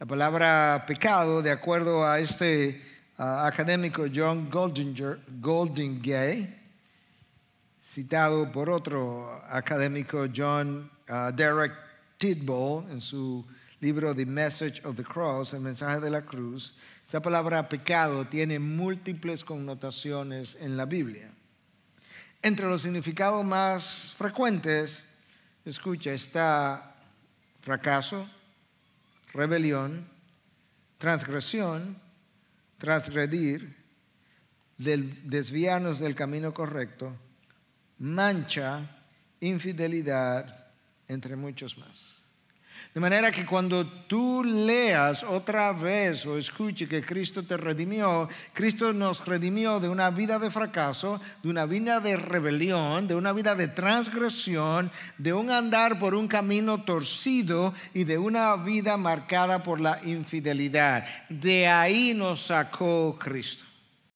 La palabra pecado, de acuerdo a este académico John Goldinger, Goldingay, citado por otro académico John uh, Derek Tidball en su libro The Message of the Cross, el mensaje de la cruz, esa palabra pecado tiene múltiples connotaciones en la Biblia. Entre los significados más frecuentes, escucha, está fracaso, rebelión, transgresión, transgredir, desviarnos del camino correcto, mancha, infidelidad, entre muchos más. De manera que cuando tú leas otra vez o escuche que Cristo te redimió, Cristo nos redimió de una vida de fracaso, de una vida de rebelión, de una vida de transgresión, de un andar por un camino torcido y de una vida marcada por la infidelidad. De ahí nos sacó Cristo.